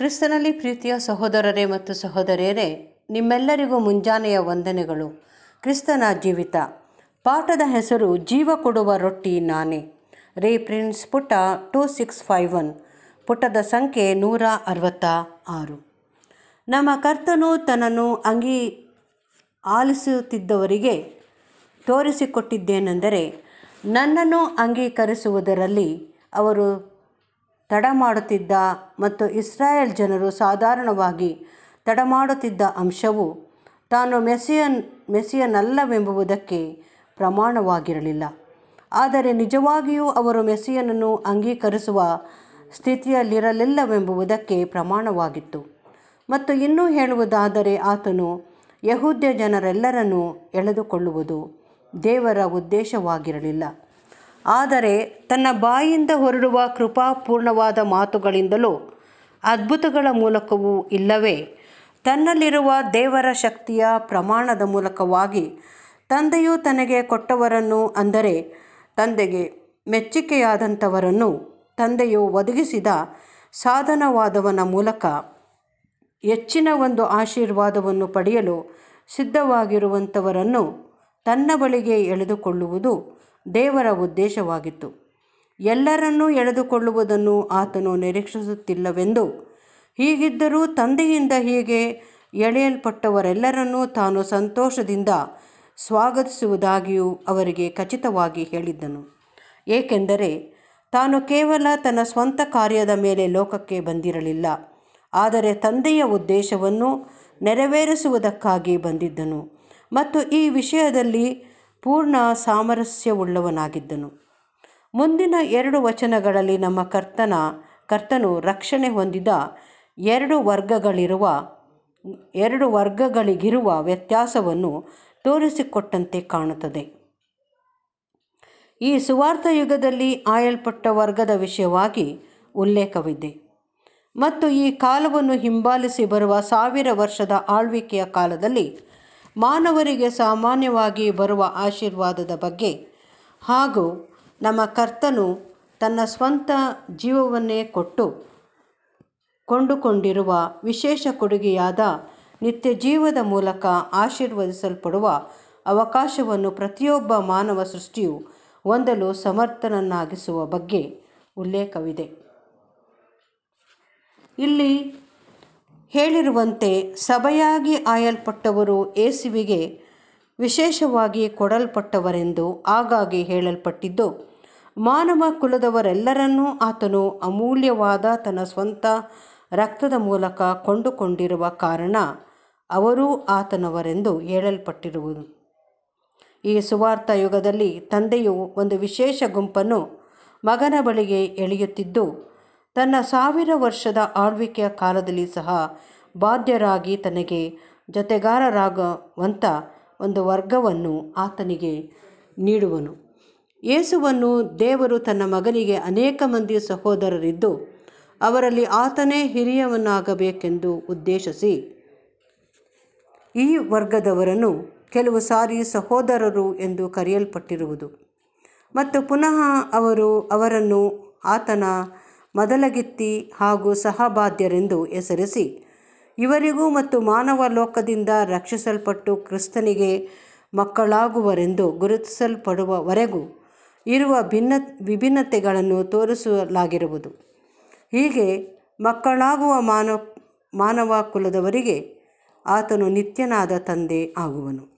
ಕ್ರಿಸ್ತನಲ್ಲಿ ಪ್ರೀತಿಯ ಸಹೋದರರೇ ಮತ್ತು ಸಹೋದರಿಯರೇ ನಿಮ್ಮೆಲ್ಲರಿಗೂ ಮುಂಜಾನೆಯ ವಂದನೆಗಳು ಕ್ರಿಸ್ತನ ಜೀವಿತ ಪಾಠದ ಹೆಸರು ಜೀವ ಕೊಡುವ ರೊಟ್ಟಿ ನಾನೇ ರೇ ಪ್ರಿನ್ಸ್ ಪುಟ ಟೂ ಸಿಕ್ಸ್ ಫೈವ್ ಒನ್ ಪುಟದ ಸಂಖ್ಯೆ ನೂರ ಅರವತ್ತ ಆರು ನಮ್ಮ ಕರ್ತನು ತನ್ನನ್ನು ಅಂಗೀ ಆಲಿಸುತ್ತಿದ್ದವರಿಗೆ ತೋರಿಸಿಕೊಟ್ಟಿದ್ದೇನೆಂದರೆ ನನ್ನನ್ನು ಅಂಗೀಕರಿಸುವುದರಲ್ಲಿ ಅವರು ತಡ ಮಾಡುತ್ತಿದ್ದ ಮತ್ತು ಇಸ್ರಾಯೇಲ್ ಜನರು ಸಾಧಾರಣವಾಗಿ ತಡ ಮಾಡುತ್ತಿದ್ದ ಅಂಶವು ತಾನು ಮೆಸಿಯನ್ ಮೆಸಿಯನಲ್ಲವೆಂಬುದಕ್ಕೆ ಪ್ರಮಾಣವಾಗಿರಲಿಲ್ಲ ಆದರೆ ನಿಜವಾಗಿಯೂ ಅವರು ಮೆಸಿಯನನ್ನು ಅಂಗೀಕರಿಸುವ ಸ್ಥಿತಿಯಲ್ಲಿರಲಿಲ್ಲವೆಂಬುದಕ್ಕೆ ಪ್ರಮಾಣವಾಗಿತ್ತು ಮತ್ತು ಇನ್ನೂ ಹೇಳುವುದಾದರೆ ಆತನು ಯಹೂದ್ಯ ಜನರೆಲ್ಲರನ್ನೂ ಎಳೆದುಕೊಳ್ಳುವುದು ದೇವರ ಉದ್ದೇಶವಾಗಿರಲಿಲ್ಲ ಆದರೆ ತನ್ನ ಬಾಯಿಂದ ಹೊರಡುವ ಕೃಪಾಪೂರ್ಣವಾದ ಮಾತುಗಳಿಂದಲೂ ಅದ್ಭುತಗಳ ಮೂಲಕವೂ ಇಲ್ಲವೇ ತನ್ನಲ್ಲಿರುವ ದೇವರ ಶಕ್ತಿಯ ಪ್ರಮಾಣದ ಮೂಲಕವಾಗಿ ತಂದೆಯು ತನಗೆ ಕೊಟ್ಟವರನ್ನು ಅಂದರೆ ತಂದೆಗೆ ಮೆಚ್ಚುಗೆಯಾದಂಥವರನ್ನು ತಂದೆಯು ಒದಗಿಸಿದ ಸಾಧನವಾದವನ ಮೂಲಕ ಹೆಚ್ಚಿನ ಒಂದು ಆಶೀರ್ವಾದವನ್ನು ಪಡೆಯಲು ಸಿದ್ಧವಾಗಿರುವಂಥವರನ್ನು ತನ್ನ ಬಳಿಗೆ ಎಳೆದುಕೊಳ್ಳುವುದು ದೇವರ ಉದ್ದೇಶವಾಗಿತ್ತು ಎಲ್ಲರನ್ನೂ ಎಳೆದುಕೊಳ್ಳುವುದನ್ನು ಆತನು ನಿರೀಕ್ಷಿಸುತ್ತಿಲ್ಲವೆಂದು ಹೀಗಿದ್ದರೂ ತಂದೆಯಿಂದ ಹೀಗೆ ಎಳೆಯಲ್ಪಟ್ಟವರೆಲ್ಲರನ್ನೂ ತಾನು ಸಂತೋಷದಿಂದ ಸ್ವಾಗತಿಸುವುದಾಗಿಯೂ ಅವರಿಗೆ ಖಚಿತವಾಗಿ ಹೇಳಿದ್ದನು ಏಕೆಂದರೆ ತಾನು ಕೇವಲ ತನ್ನ ಸ್ವಂತ ಕಾರ್ಯದ ಮೇಲೆ ಲೋಕಕ್ಕೆ ಬಂದಿರಲಿಲ್ಲ ಆದರೆ ತಂದೆಯ ಉದ್ದೇಶವನ್ನು ನೆರವೇರಿಸುವುದಕ್ಕಾಗಿ ಬಂದಿದ್ದನು ಮತ್ತು ಈ ವಿಷಯದಲ್ಲಿ ಪೂರ್ಣ ಸಾಮರಸ್ಯವುಳ್ಳವನಾಗಿದ್ದನು ಮುಂದಿನ ಎರಡು ವಚನಗಳಲ್ಲಿ ನಮ್ಮ ಕರ್ತನ ಕರ್ತನು ರಕ್ಷಣೆ ಹೊಂದಿದ ಎರಡು ವರ್ಗಗಳಿರುವ ಎರಡು ವರ್ಗಗಳಿಗಿರುವ ವ್ಯತ್ಯಾಸವನ್ನು ತೋರಿಸಿಕೊಟ್ಟಂತೆ ಕಾಣುತ್ತದೆ ಈ ಸುವಾರ್ಥ ಯುಗದಲ್ಲಿ ಆಯಲ್ಪಟ್ಟ ವರ್ಗದ ವಿಷಯವಾಗಿ ಉಲ್ಲೇಖವಿದೆ ಮತ್ತು ಈ ಕಾಲವನ್ನು ಹಿಂಬಾಲಿಸಿ ಬರುವ ಸಾವಿರ ವರ್ಷದ ಆಳ್ವಿಕೆಯ ಕಾಲದಲ್ಲಿ ಮಾನವರಿಗೆ ಸಾಮಾನ್ಯವಾಗಿ ಬರುವ ಆಶೀರ್ವಾದದ ಬಗ್ಗೆ ಹಾಗೂ ನಮ್ಮ ಕರ್ತನು ತನ್ನ ಸ್ವಂತ ಜೀವವನ್ನೇ ಕೊಟ್ಟು ಕೊಂಡುಕೊಂಡಿರುವ ವಿಶೇಷ ಕೊಡುಗೆಯಾದ ನಿತ್ಯ ಜೀವದ ಮೂಲಕ ಆಶೀರ್ವದಿಸಲ್ಪಡುವ ಅವಕಾಶವನ್ನು ಪ್ರತಿಯೊಬ್ಬ ಮಾನವ ಸೃಷ್ಟಿಯು ಹೊಂದಲು ಸಮರ್ಥನನ್ನಾಗಿಸುವ ಬಗ್ಗೆ ಉಲ್ಲೇಖವಿದೆ ಇಲ್ಲಿ ಹೇಳಿರುವಂತೆ ಸಭೆಯಾಗಿ ಆಯಲ್ಪಟ್ಟವರು ಏಸುವಿಗೆ ವಿಶೇಷವಾಗಿ ಕೊಡಲ್ಪಟ್ಟವರೆಂದು ಆಗಾಗ್ಗೆ ಹೇಳಲ್ಪಟ್ಟಿದ್ದು ಮಾನವ ಕುಲದವರೆಲ್ಲರನ್ನೂ ಆತನು ಅಮೂಲ್ಯವಾದ ತನ್ನ ಸ್ವಂತ ರಕ್ತದ ಮೂಲಕ ಕೊಂಡುಕೊಂಡಿರುವ ಕಾರಣ ಅವರೂ ಆತನವರೆಂದು ಹೇಳಲ್ಪಟ್ಟಿರುವುದು ಈ ಸುವಾರ್ಥ ಯುಗದಲ್ಲಿ ತಂದೆಯು ಒಂದು ವಿಶೇಷ ಗುಂಪನ್ನು ಮಗನ ಬಳಿಗೆ ಎಳೆಯುತ್ತಿದ್ದು ತನ್ನ ಸಾವಿರ ವರ್ಷದ ಆಳ್ವಿಕೆಯ ಕಾಲದಲ್ಲಿ ಸಹ ಬಾಧ್ಯರಾಗಿ ತನಗೆ ಜೊತೆಗಾರರಾಗುವಂಥ ಒಂದು ವರ್ಗವನ್ನು ಆತನಿಗೆ ನೀಡುವನು ಯೇಸುವನ್ನು ದೇವರು ತನ್ನ ಮಗನಿಗೆ ಅನೇಕ ಮಂದಿ ಸಹೋದರರಿದ್ದು ಅವರಲ್ಲಿ ಆತನೇ ಹಿರಿಯವನ್ನಾಗಬೇಕೆಂದು ಉದ್ದೇಶಿಸಿ ಈ ವರ್ಗದವರನ್ನು ಕೆಲವು ಸಾರಿ ಸಹೋದರರು ಎಂದು ಕರೆಯಲ್ಪಟ್ಟಿರುವುದು ಮತ್ತು ಪುನಃ ಅವರು ಅವರನ್ನು ಆತನ ಮೊದಲಗಿತ್ತಿ ಹಾಗೂ ಸಹಬಾಧ್ಯರೆಂದು ಹೆಸರಿಸಿ ಇವರಿಗೂ ಮತ್ತು ಮಾನವ ಲೋಕದಿಂದ ರಕ್ಷಿಸಲ್ಪಟ್ಟು ಕ್ರಿಸ್ತನಿಗೆ ಮಕ್ಕಳಾಗುವರೆಂದು ಗುರುತಿಸಲ್ಪಡುವವರೆಗೂ ಇರುವ ಭಿನ್ನ ವಿಭಿನ್ನತೆಗಳನ್ನು ತೋರಿಸಲಾಗಿರುವುದು ಹೀಗೆ ಮಕ್ಕಳಾಗುವ ಮಾನವ ಮಾನವ ಕುಲದವರಿಗೆ ಆತನು ನಿತ್ಯನಾದ ತಂದೆ ಆಗುವನು